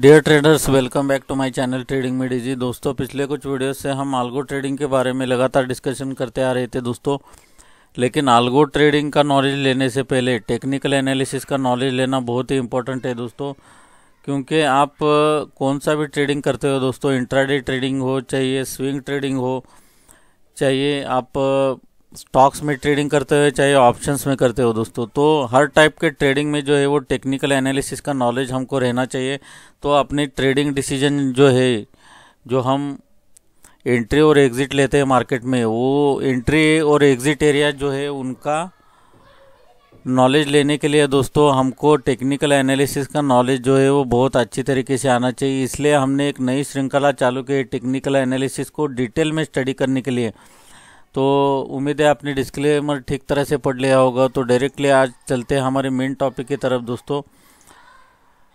Dear traders welcome back to my channel trading में DG दोस्तों पिछले कुछ वीडियोस से हम आल्गो ट्रेडिंग के बारे में लगातार डिस्कशन करते आ रहे थे दोस्तों लेकिन आल्गो ट्रेडिंग का नॉलेज लेने से पहले टेक्निकल एनालिसिस का नॉलेज लेना बहुत ही इंपॉर्टेंट है दोस्तों क्योंकि आप कौन सा भी ट्रेडिंग करते हो दोस्तों इंट्राडे ट्रेडिंग हो चाहिए स्विंग ट्रेडिंग हो चाहिए आप स्टॉक्स में ट्रेडिंग करते हो चाहे ऑप्शंस में करते हो दोस्तों तो हर टाइप के ट्रेडिंग में जो है वो टेक्निकल एनालिसिस का नॉलेज हमको रहना चाहिए तो अपनी ट्रेडिंग डिसीजन जो है जो हम एंट्री और एग्ज़िट लेते हैं मार्केट में वो एंट्री और एग्ज़िट एरिया जो है उनका नॉलेज लेने के लिए दोस्तों हमको टेक्निकल एनालिसिस का नॉलेज जो है वो बहुत अच्छी तरीके से आना चाहिए इसलिए हमने एक नई श्रृंखला चालू की टेक्निकल एनालिसिस को डिटेल में स्टडी करने के लिए तो उम्मीद है आपने डिस्क्लेमर ठीक तरह से पढ़ लिया होगा तो डायरेक्टली आज चलते हैं हमारे मेन टॉपिक की तरफ दोस्तों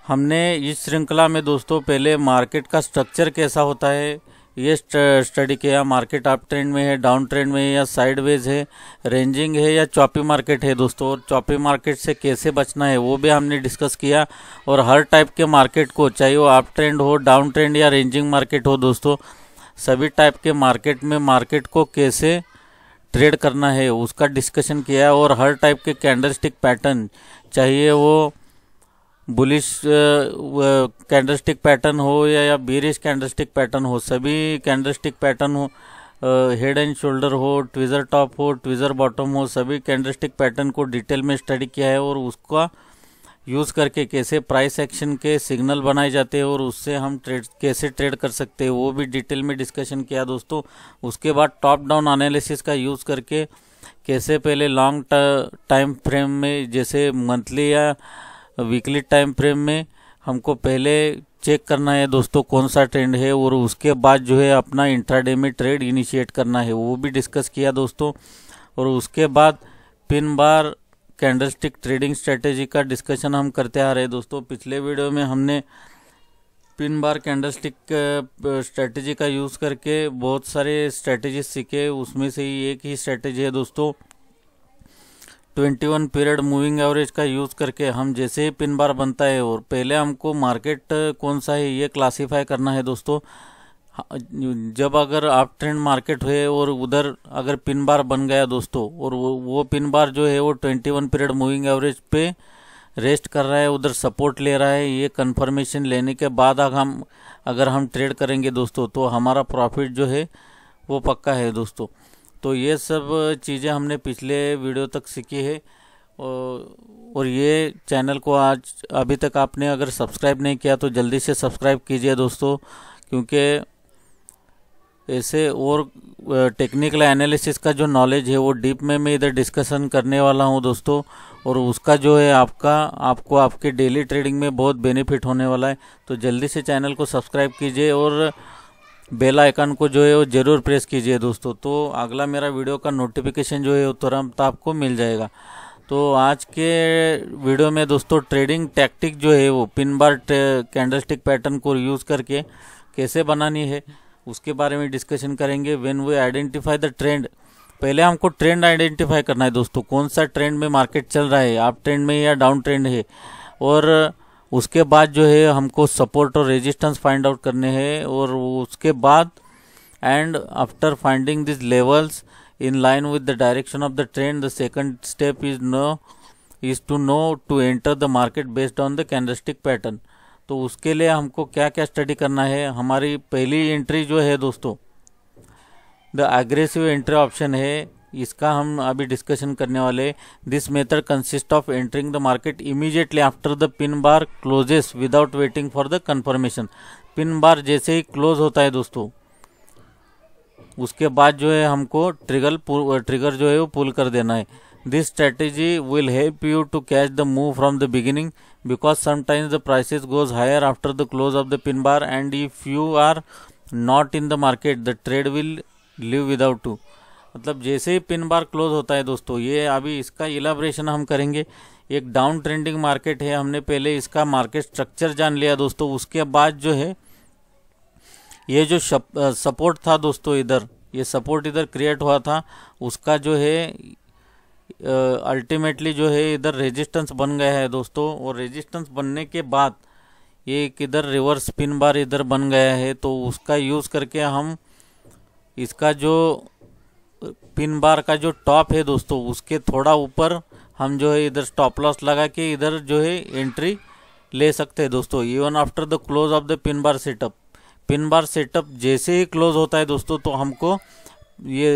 हमने इस श्रृंखला में दोस्तों पहले मार्केट का स्ट्रक्चर कैसा होता है ये स्टडी किया मार्केट अप ट्रेंड में है डाउन ट्रेंड में है या साइडवेज है रेंजिंग है या चॉपी मार्केट है दोस्तों और चॉपी मार्केट से कैसे बचना है वो भी हमने डिस्कस किया और हर टाइप के मार्केट को चाहे वो अप ट्रेंड हो डाउन ट्रेंड या रेंजिंग मार्केट हो दोस्तों सभी टाइप के मार्केट में मार्केट को कैसे ट्रेड करना है उसका डिस्कशन किया है और हर टाइप के कैंडल स्टिक पैटर्न चाहिए वो बुलिश कैंडल स्टिक पैटर्न हो या, या बीरिश कैंडल स्टिक पैटर्न हो सभी कैंडल स्टिक पैटर्न हो हेड एंड शोल्डर हो ट्विज़र टॉप हो ट्विज़र बॉटम हो सभी कैंडल स्टिक पैटर्न को डिटेल में स्टडी किया है और उसका यूज़ करके कैसे प्राइस एक्शन के सिग्नल बनाए जाते हैं और उससे हम ट्रेड कैसे ट्रेड कर सकते हैं वो भी डिटेल में डिस्कशन किया दोस्तों उसके बाद टॉप डाउन एनालिसिस का यूज़ करके कैसे पहले लॉन्ग टाइम फ्रेम में जैसे मंथली या वीकली टाइम फ्रेम में हमको पहले चेक करना है दोस्तों कौन सा ट्रेंड है और उसके बाद जो है अपना इंट्राडे में ट्रेड इनिशिएट करना है वो भी डिस्कस किया दोस्तों और उसके बाद pin bar candlestick trading strategy का डिस्कशन हम करते आ रहे हैं दोस्तों पिछले वीडियो में हमने पिन बार कैंडलस्टिक स्ट्रेटेजी का यूज़ करके बहुत सारे स्ट्रेटेजी सीखे उसमें से ही एक ही स्ट्रेटेजी है दोस्तों 21 पीरियड मूविंग एवरेज का यूज़ करके हम जैसे ही पिन बार बनता है और पहले हमको मार्केट कौन सा है ये क्लासीफाई करना है दोस्तों हाँ, जब अगर आप ट्रेंड मार्केट हुए और उधर अगर पिन बार बन गया दोस्तों और वो वो पिन बार जो है वो 21 पीरियड मूविंग एवरेज पे रेस्ट कर रहा है उधर सपोर्ट ले रहा है ये कंफर्मेशन लेने के बाद अगर हम अगर हम ट्रेड करेंगे दोस्तों तो हमारा प्रॉफिट जो है वो पक्का है दोस्तों तो ये सब चीज़ें हमने पिछले वीडियो तक सीखी है और ये चैनल को आज अभी तक आपने अगर सब्सक्राइब नहीं किया तो जल्दी से सब्सक्राइब कीजिए दोस्तों क्योंकि ऐसे और टेक्निकल एनालिसिस का जो नॉलेज है वो डीप में मैं इधर डिस्कशन करने वाला हूँ दोस्तों और उसका जो है आपका आपको आपके डेली ट्रेडिंग में बहुत बेनिफिट होने वाला है तो जल्दी से चैनल को सब्सक्राइब कीजिए और बेल आइकन को जो है वो ज़रूर प्रेस कीजिए दोस्तों तो अगला मेरा वीडियो का नोटिफिकेशन जो है वो तुरंत आपको मिल जाएगा तो आज के वीडियो में दोस्तों ट्रेडिंग टैक्टिक जो है वो पिन बार कैंडल पैटर्न को यूज़ करके कैसे बनानी है उसके बारे में डिस्कशन करेंगे when we identify the trend पहले हमको ट्रेंड आइडेंटिफाई करना है दोस्तों कौन सा ट्रेंड में मार्केट चल रहा है आप ट्रेंड में या डाउन ट्रेंड है और उसके बाद जो है हमको सपोर्ट और रेजिस्टेंस फाइंड आउट करने हैं और उसके बाद and after finding this levels in line with the direction of the trend the second step is know is to know to enter the market based on the candlestick pattern तो उसके लिए हमको क्या क्या स्टडी करना है हमारी पहली एंट्री जो है दोस्तों द एग्रेसिव एंट्री ऑप्शन है इसका हम अभी डिस्कशन करने वाले this method consist of entering the market immediately after the pin bar closes without waiting for the confirmation pin bar जैसे ही क्लोज होता है दोस्तों उसके बाद जो है हमको ट्रिगर ट्रिगर जो है वो पुल कर देना है This strategy will help you to catch the move from the beginning because sometimes the prices goes higher after the close of the pin bar and if you are not in the market the trade will live without you. मतलब जैसे ही pin bar close होता है दोस्तों ये अभी इसका इलाब्रेशन हम करेंगे एक डाउन ट्रेंडिंग मार्केट है हमने पहले इसका मार्केट स्ट्रक्चर जान लिया दोस्तों उसके बाद जो है ये जो सपोर्ट था दोस्तों इधर ये सपोर्ट इधर क्रिएट हुआ था उसका जो है अल्टीमेटली जो है इधर रेजिस्टेंस बन गया है दोस्तों और रेजिस्टेंस बनने के बाद ये इधर रिवर्स पिन बार इधर बन गया है तो उसका यूज़ करके हम इसका जो पिन बार का जो टॉप है दोस्तों उसके थोड़ा ऊपर हम जो है इधर स्टॉप लॉस लगा के इधर जो है एंट्री ले सकते हैं दोस्तों even after the close of the pin bar setup pin bar setup जैसे ही क्लोज होता है दोस्तों तो हमको ये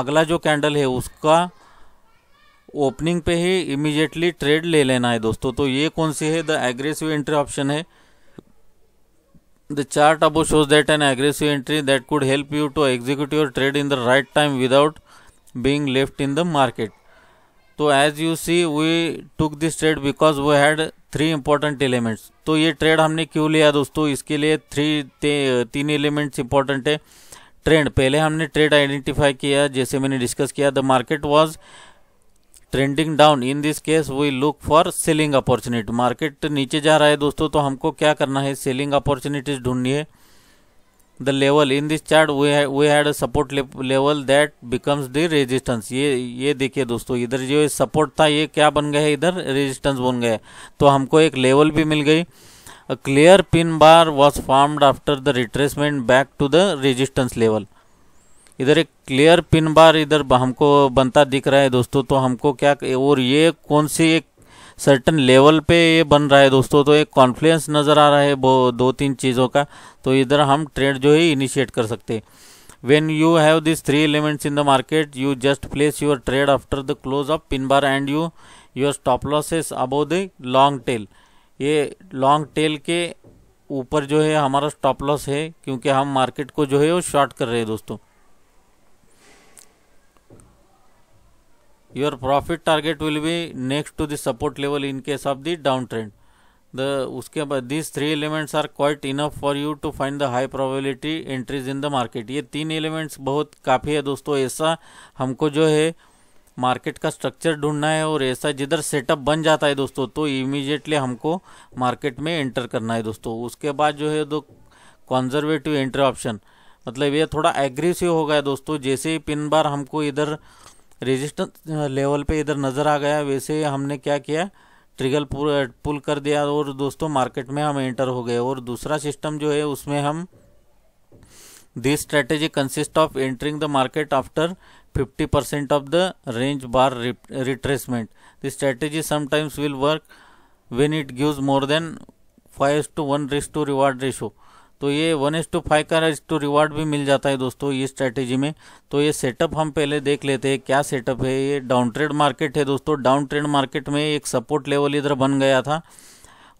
अगला जो कैंडल है उसका ओपनिंग पे ही इमिजिएटली ट्रेड ले लेना है दोस्तों तो ये कौन सी है द एग्रेसिव एंट्री ऑप्शन है the chart above shows that an aggressive entry that could help you to execute your trade in the right time without being left in the market तो as you see we took this trade because we had three important elements तो ये trade हमने क्यों लिया दोस्तों इसके लिए three तीन एलिमेंट्स इंपॉर्टेंट है ट्रेंड पहले हमने ट्रेड आइडेंटिफाई किया जैसे मैंने डिस्कस किया the market was trending down in this case we look for selling opportunity market नीचे जा रहा है दोस्तों तो हमको क्या करना है सेलिंग अपॉर्चुनिटीज ढूंढनी है the level in this chart we had support level that becomes the resistance ये ये देखिए दोस्तों इधर जो सपोर्ट था ये क्या बन गया है इधर रेजिस्टेंस बन गया तो हमको एक लेवल भी मिल गई a clear pin bar was formed after the retracement back to the resistance level इधर एक क्लियर पिन बार इधर हमको बनता दिख रहा है दोस्तों तो हमको क्या और ये कौन सी एक सर्टन लेवल पे ये बन रहा है दोस्तों तो एक कॉन्फ्लुएंस नज़र आ रहा है वो दो तीन चीज़ों का तो इधर हम ट्रेड जो है इनिशिएट कर सकते हैं when you have this three elements in the market you just place your trade after the close of pin bar and you your stop losses above the long tail ये long tail के ऊपर जो है हमारा stop loss है क्योंकि हम market को जो है वो शॉर्ट कर रहे हैं दोस्तों your profit target will be next to the support level in case of the downtrend the uske baad these three elements are quite enough for you to find the high probability entries in the market ye teen elements bahut kaafi hai dosto aisa humko jo hai market का structure ढूंढना है और ऐसा जिधर setup बन जाता है दोस्तों तो इमीडिएटली हमको मार्केट में एंटर करना है दोस्तों उसके बाद जो है दो कॉन्जर्वेटिव एंट्री ऑप्शन मतलब ये थोड़ा एग्रेसिव हो गया दोस्तों जैसे ही पिन बार हमको इधर रेजिस्टेंस लेवल पे इधर नज़र आ गया वैसे हमने क्या किया ट्रिगल पुल पुल कर दिया और दोस्तों मार्केट में हम एंटर हो गए और दूसरा सिस्टम जो है उसमें हम this strategy consist of entering the market after 50 percent of the range bar retracement this strategy sometimes will work when it gives more than five to one risk to reward ratio तो ये one is to five का risk to reward भी मिल जाता है दोस्तों ये strategy में तो ये सेटअप हम पहले देख लेते हैं क्या सेटअप है ये डाउन ट्रेड मार्केट है दोस्तों डाउन ट्रेड मार्केट में एक सपोर्ट लेवल इधर बन गया था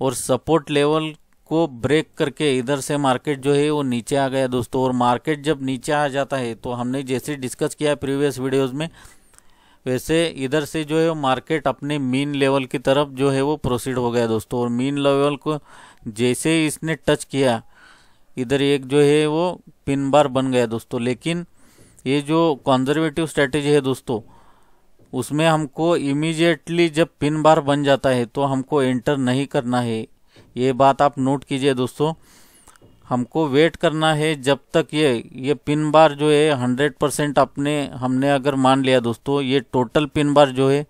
और सपोर्ट लेवल को ब्रेक करके इधर से मार्केट जो है वो नीचे आ गया दोस्तों और मार्केट जब नीचे आ जाता है तो हमने जैसे डिस्कस किया प्रीवियस वीडियोज़ में वैसे इधर से जो है मार्केट अपने मीन लेवल की तरफ जो है वो प्रोसीड हो गया दोस्तों और मीन लेवल को जैसे इसने टच किया इधर एक जो है वो पिन बार बन गया दोस्तों लेकिन ये जो कॉन्जर्वेटिव स्ट्रेटेजी है दोस्तों उसमें हमको इमीजिएटली जब पिन बार बन जाता है तो हमको एंटर नहीं करना है ये बात आप नोट कीजिए दोस्तों हमको वेट करना है जब तक ये ये पिन बार जो है हंड्रेड परसेंट अपने हमने अगर मान लिया दोस्तों ये टोटल पिन बार जो है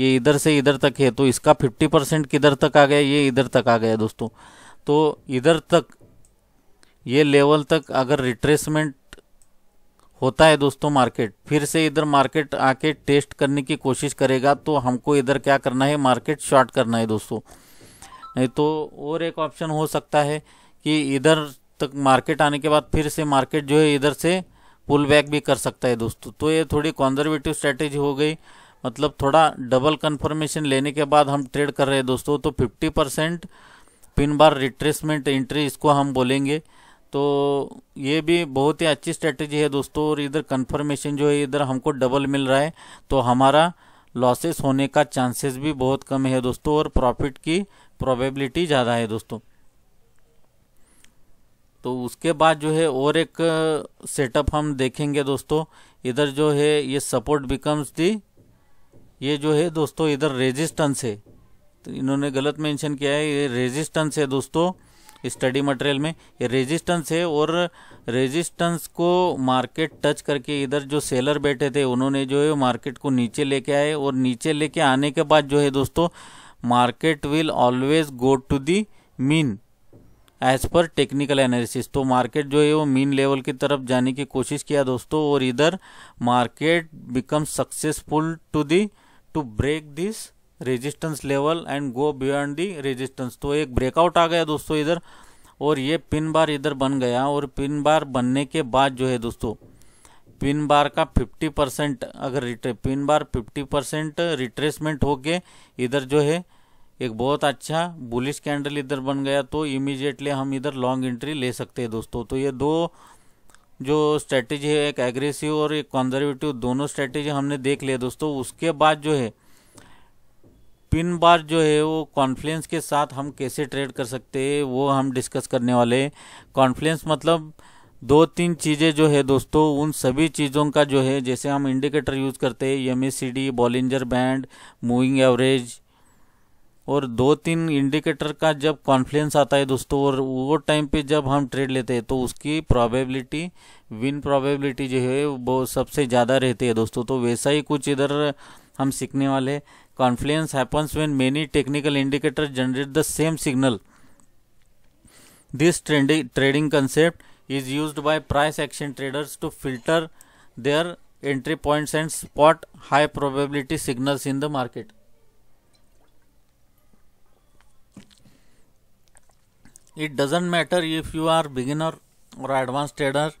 ये इधर से इधर तक है तो इसका फिफ्टी परसेंट किधर तक आ गया ये इधर तक आ गया दोस्तों तो इधर तक ये लेवल तक अगर रिट्रेसमेंट होता है दोस्तों मार्केट फिर से इधर मार्केट आके टेस्ट करने की कोशिश करेगा तो हमको इधर क्या करना है मार्केट शॉर्ट करना है दोस्तों नहीं तो और एक ऑप्शन हो सकता है कि इधर तक मार्केट आने के बाद फिर से मार्केट जो है इधर से पुल बैक भी कर सकता है दोस्तों तो ये थोड़ी कॉन्जर्वेटिव स्ट्रैटेजी हो गई मतलब थोड़ा डबल कन्फर्मेशन लेने के बाद हम ट्रेड कर रहे हैं दोस्तों तो fifty percent pin bar retracement entry इसको हम बोलेंगे तो ये भी बहुत ही अच्छी स्ट्रेटजी है दोस्तों और इधर कंफर्मेशन जो है इधर हमको डबल मिल रहा है तो हमारा लॉसेस होने का चांसेस भी बहुत कम है दोस्तों और प्रॉफिट की प्रोबेबिलिटी ज़्यादा है दोस्तों तो उसके बाद जो है और एक सेटअप हम देखेंगे दोस्तों इधर जो है ये सपोर्ट बिकम्स दी ये जो है दोस्तों इधर रेजिस्टेंस है तो इन्होंने गलत मेंशन किया है ये रेजिस्टेंस है दोस्तों स्टडी मटेरियल में ये रेजिस्टेंस है और रेजिस्टेंस को मार्केट टच करके इधर जो सेलर बैठे थे उन्होंने जो है मार्केट को नीचे लेके आए और नीचे लेके आने के बाद जो है दोस्तों market will always go to the mean as per technical analysis तो मार्केट जो है वो मीन लेवल की तरफ जाने की कोशिश किया दोस्तों और इधर market become successful to the to break this resistance level and go beyond the resistance तो एक ब्रेकआउट आ गया दोस्तों इधर और ये पिन बार इधर बन गया और पिन बार बनने के बाद जो है दोस्तों पिन बार का 50 परसेंट अगर रिट्रे पिन बार 50 परसेंट रिट्रेसमेंट होके इधर जो है एक बहुत अच्छा बुलिश कैंडल इधर बन गया तो इमीजिएटली हम इधर लॉन्ग एंट्री ले सकते हैं दोस्तों तो ये दो जो स्ट्रेटेजी है एक एग्रेसिव और एक कॉन्जर्वेटिव दोनों स्ट्रेटेजी हमने देख लिया दोस्तों उसके बाद जो है पिन बार जो है वो कॉन्फ्लुएंस के साथ हम कैसे ट्रेड कर सकते हैं वो हम डिस्कस करने वाले कॉन्फ्लुएंस मतलब दो तीन चीज़ें जो है दोस्तों उन सभी चीज़ों का जो है जैसे हम इंडिकेटर यूज़ करते हैं M S Bollinger band moving average और दो तीन इंडिकेटर का जब कॉन्फ्लुएंस आता है दोस्तों और वो टाइम पे जब हम ट्रेड लेते हैं तो उसकी प्रोबेबिलिटी विन प्रोबेबिलिटी जो है वो सबसे ज़्यादा रहती है दोस्तों तो वैसा ही कुछ इधर हम सीखने वाले Confluence happens when many technical indicators generate the same signal. This trendy, trading concept is used by price action traders to filter their entry points and spot high probability signals in the market. It doesn't matter if you are beginner or advanced trader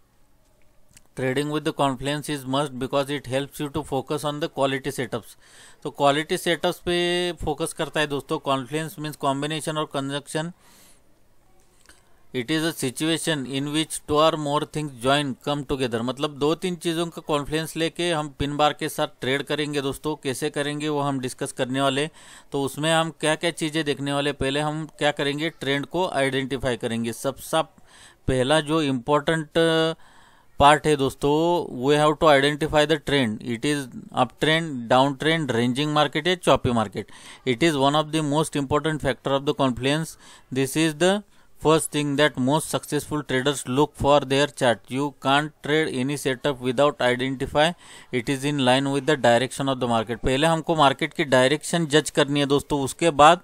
trading with the confluence is must because it helps you to focus on the quality setups तो quality setups पे focus करता है दोस्तों confluence means combination और conjunction it is a situation in which two or more things join come together मतलब दो तीन चीज़ों का कॉन्फ्लुएंस लेके हम पिन बार के साथ ट्रेड करेंगे दोस्तों कैसे करेंगे वो हम डिस्कस करने वाले तो उसमें हम क्या क्या चीज़ें देखने वाले पहले हम क्या करेंगे ट्रेंड को आइडेंटिफाई करेंगे सब सब पहला जो इम्पोर्टेंट uh, पार्ट है दोस्तों we have to identify the trend it is up trend down trend ranging market या choppy market it is one of the most important factor of the confluence this is the first thing that most successful traders look for their chart you can trade any setup without identify it is in line with the direction of the market पहले हमको market की direction जज करनी है दोस्तों उसके बाद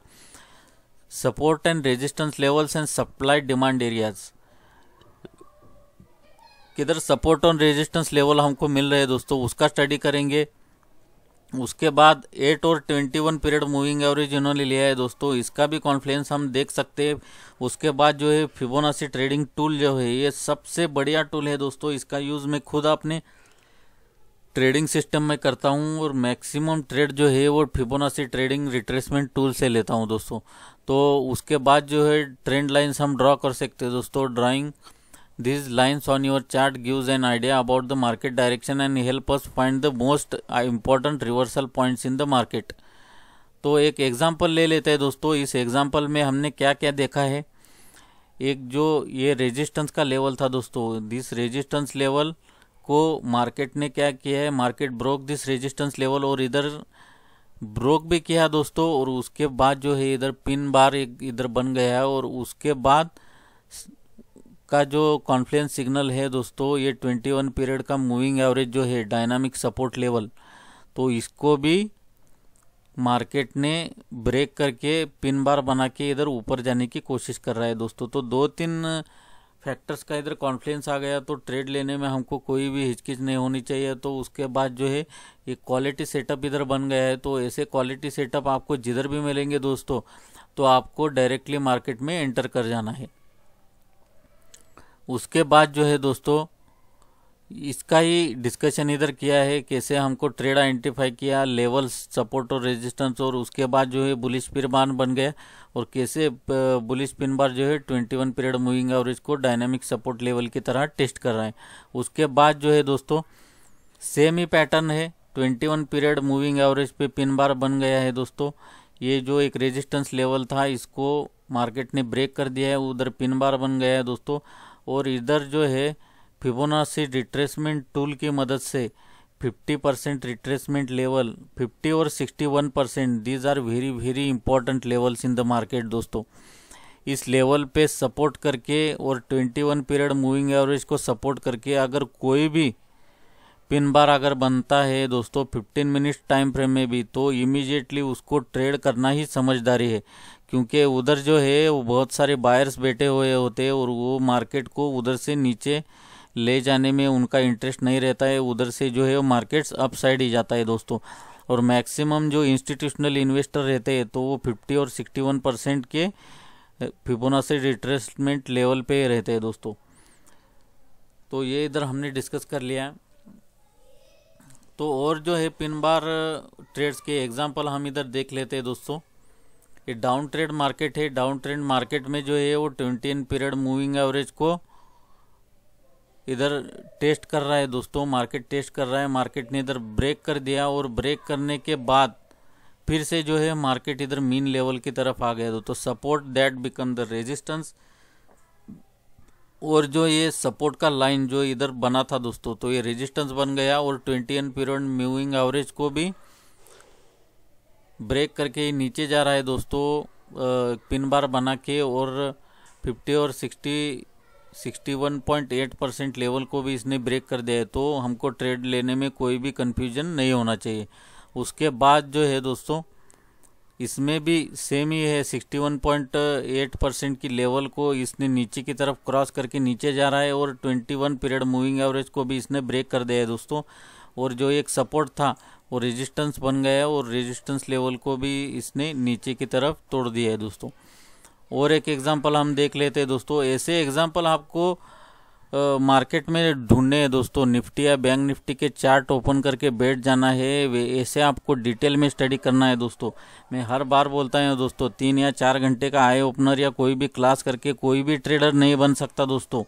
support and resistance levels and supply demand areas किधर सपोर्ट ऑन रेजिस्टेंस लेवल हमको मिल रहे हैं दोस्तों उसका स्टडी करेंगे उसके बाद एट और twenty one period moving average इन्होंने लिया है दोस्तों इसका भी कॉन्फ्लुएंस हम देख सकते हैं उसके बाद जो है फिबोनासी ट्रेडिंग टूल जो है ये सबसे बढ़िया टूल है दोस्तों इसका यूज़ मैं खुद अपने ट्रेडिंग सिस्टम में करता हूँ और मैक्सिमम ट्रेड जो है वो फिबोनासी ट्रेडिंग रिट्रेसमेंट टूल से लेता हूँ दोस्तों तो उसके बाद जो है ट्रेंड लाइन्स हम ड्रॉ कर सकते हैं दोस्तों drawing These lines on your chart gives an idea about the market direction and help us find the most uh, important reversal points in the market. तो एक एग्जाम्पल ले लेते हैं दोस्तों इस एग्जाम्पल में हमने क्या क्या देखा है एक जो ये रेजिस्टेंस का लेवल था दोस्तों दिस रेजिस्टेंस लेवल को मार्केट ने क्या किया है market broke this resistance level और इधर ब्रोक भी किया दोस्तों और उसके बाद जो है इधर पिन बार एक इधर बन गया है और उसके बाद का जो कॉन्फ्लुएंस सिग्नल है दोस्तों ये 21 पीरियड का मूविंग एवरेज जो है डायनामिक सपोर्ट लेवल तो इसको भी मार्केट ने ब्रेक करके पिन बार बना के इधर ऊपर जाने की कोशिश कर रहा है दोस्तों तो दो तीन फैक्टर्स का इधर कॉन्फ्लुएंस आ गया तो ट्रेड लेने में हमको कोई भी हिचकिच नहीं होनी चाहिए तो उसके बाद जो है ये क्वालिटी सेटअप इधर बन गया है तो ऐसे क्वालिटी सेटअप आपको जिधर भी मिलेंगे दोस्तों तो आपको डायरेक्टली मार्केट में एंटर कर जाना है उसके बाद जो है दोस्तों इसका ही डिस्कशन इधर किया है कैसे हमको ट्रेड आइडेंटिफाई किया लेवल्स सपोर्ट और रेजिस्टेंस और उसके बाद जो है बुलिश पिन बार बन गए और कैसे बुलिश पिन बार जो है 21 पीरियड मूविंग एवरेज को डायनामिक सपोर्ट लेवल की तरह टेस्ट कर रहे हैं उसके बाद जो है दोस्तों सेम ही पैटर्न है 21 पीरियड मूविंग एवरेज पे पिन बार बन गया है दोस्तों ये जो एक रेजिस्टेंस लेवल था इसको मार्केट ने ब्रेक कर दिया है उधर पिन बार बन गया है दोस्तों और इधर जो है फिबोनासी रिट्रेसमेंट टूल की मदद से 50 परसेंट रिट्रेसमेंट लेवल 50 और 61 percent these are very very important levels in the market दोस्तों इस लेवल पे सपोर्ट करके और 21 पीरियड मूविंग एवरेज को सपोर्ट करके अगर कोई भी पिन बार अगर बनता है दोस्तों 15 मिनट टाइम फ्रेम में भी तो इमीजिएटली उसको ट्रेड करना ही समझदारी है क्योंकि उधर जो है वो बहुत सारे बायर्स बैठे हुए होते हैं और वो मार्केट को उधर से नीचे ले जाने में उनका इंटरेस्ट नहीं रहता है उधर से जो है वो मार्केट्स अप साइड ही जाता है दोस्तों और मैक्सिमम जो इंस्टीट्यूशनल इन्वेस्टर रहते हैं तो वो फिफ्टी और सिक्सटी वन परसेंट के से रिट्रेसमेंट लेवल पे रहते हैं दोस्तों तो ये इधर हमने डिस्कस कर लिया है तो और जो है पिन बार ट्रेड्स के एग्ज़ाम्पल हम इधर देख लेते हैं दोस्तों ये डाउन ट्रेड मार्केट है डाउन ट्रेंड मार्केट में जो है वो twenty one period moving average को इधर टेस्ट कर रहा है दोस्तों मार्केट टेस्ट कर रहा है मार्केट ने इधर ब्रेक कर दिया और ब्रेक करने के बाद फिर से जो है मार्केट इधर मीन लेवल की तरफ आ गया दोस्तों support that become the resistance और जो ये सपोर्ट का लाइन जो इधर बना था दोस्तों तो ये रेजिस्टेंस बन गया और twenty one period moving average को भी ब्रेक करके नीचे जा रहा है दोस्तों पिन बार बना के और 50 और 60 61.8 परसेंट लेवल को भी इसने ब्रेक कर दिया है तो हमको ट्रेड लेने में कोई भी कन्फ्यूजन नहीं होना चाहिए उसके बाद जो है दोस्तों इसमें भी सेम ही है 61.8 परसेंट की लेवल को इसने नीचे की तरफ क्रॉस करके नीचे जा रहा है और 21 पीरियड मूविंग एवरेज को भी इसने ब्रेक कर दिया है दोस्तों और जो एक सपोर्ट था वो रेजिस्टेंस बन गया और रेजिस्टेंस लेवल को भी इसने नीचे की तरफ तोड़ दिया है दोस्तों और एक एग्जांपल हम देख लेते हैं दोस्तों ऐसे एग्जांपल आपको मार्केट में ढूंढने हैं दोस्तों निफ्टी या बैंक निफ्टी के चार्ट ओपन करके बैठ जाना है वे ऐसे आपको डिटेल में स्टडी करना है दोस्तों मैं हर बार बोलता हूँ दोस्तों तीन या चार घंटे का आई ओपनर या कोई भी क्लास करके कोई भी ट्रेडर नहीं बन सकता दोस्तों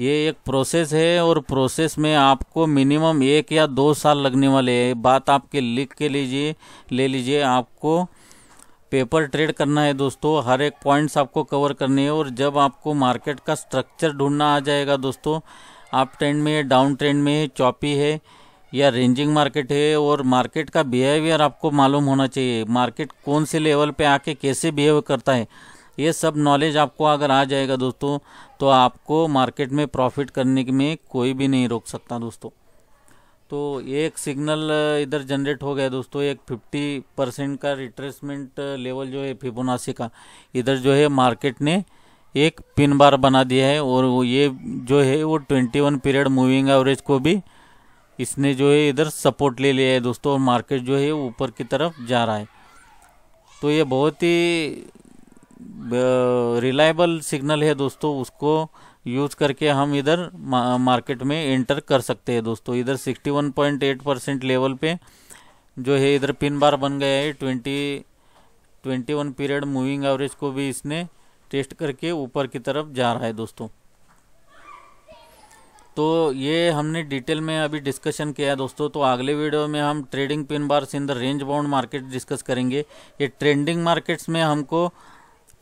ये एक प्रोसेस है और प्रोसेस में आपको मिनिमम एक या दो साल लगने वाले है बात आपके लिख के लीजिए ले लीजिए आपको पेपर ट्रेड करना है दोस्तों हर एक पॉइंट्स आपको कवर करने है और जब आपको मार्केट का स्ट्रक्चर ढूंढना आ जाएगा दोस्तों अप ट्रेंड में डाउन ट्रेंड में है चॉपी है या रेंजिंग मार्केट है और मार्केट का बिहेवियर आपको मालूम होना चाहिए मार्केट कौन से लेवल पे आके कैसे बिहेव करता है ये सब नॉलेज आपको अगर आ जाएगा दोस्तों तो आपको मार्केट में प्रॉफिट करने में कोई भी नहीं रोक सकता दोस्तों तो एक सिग्नल इधर जनरेट हो गया दोस्तों एक 50 परसेंट का रिट्रेसमेंट लेवल जो है फिबोनाची का इधर जो है मार्केट ने एक पिन बार बना दिया है और वो ये जो है वो 21 पीरियड मूविंग एवरेज को भी इसने जो है इधर सपोर्ट ले लिया है दोस्तों और मार्केट जो है ऊपर की तरफ जा रहा है तो ये बहुत ही रिलायबल सिग्नल है दोस्तों उसको यूज करके हम इधर मार्केट में एंटर कर सकते हैं दोस्तों इधर 61.8 परसेंट लेवल पे जो है इधर पिन बार बन गया है twenty twenty one period moving average को भी इसने टेस्ट करके ऊपर की तरफ जा रहा है दोस्तों तो ये हमने डिटेल में अभी डिस्कशन किया है दोस्तों तो अगले वीडियो में हम trading pin bars in the range bound market discuss करेंगे ये ट्रेंडिंग मार्केट्स में हमको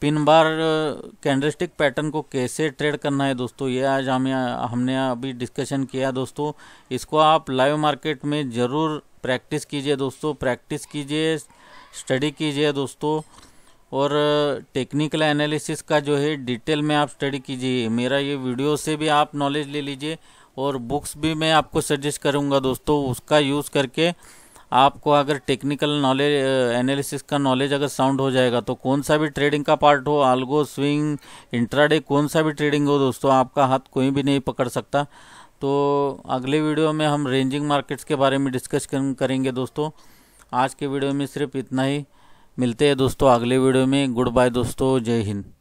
पिन बार कैंडलस्टिक पैटर्न को कैसे ट्रेड करना है दोस्तों ये आज हम हमने अभी डिस्कशन किया दोस्तों इसको आप लाइव मार्केट में ज़रूर प्रैक्टिस कीजिए दोस्तों प्रैक्टिस कीजिए स्टडी कीजिए दोस्तों और टेक्निकल एनालिसिस का जो है डिटेल में आप स्टडी कीजिए मेरा ये वीडियो से भी आप नॉलेज ले लीजिए और बुक्स भी मैं आपको सजेस्ट करूँगा दोस्तों उसका यूज़ करके आपको अगर टेक्निकल नॉलेज एनालिसिस का नॉलेज अगर साउंड हो जाएगा तो कौन सा भी ट्रेडिंग का पार्ट हो आल्गो स्विंग इंट्राडे कौन सा भी ट्रेडिंग हो दोस्तों आपका हाथ कोई भी नहीं पकड़ सकता तो अगले वीडियो में हम रेंजिंग मार्केट्स के बारे में डिस्कस करेंगे दोस्तों आज के वीडियो में सिर्फ इतना ही मिलते हैं दोस्तों अगले वीडियो में गुड बाय दोस्तों जय हिंद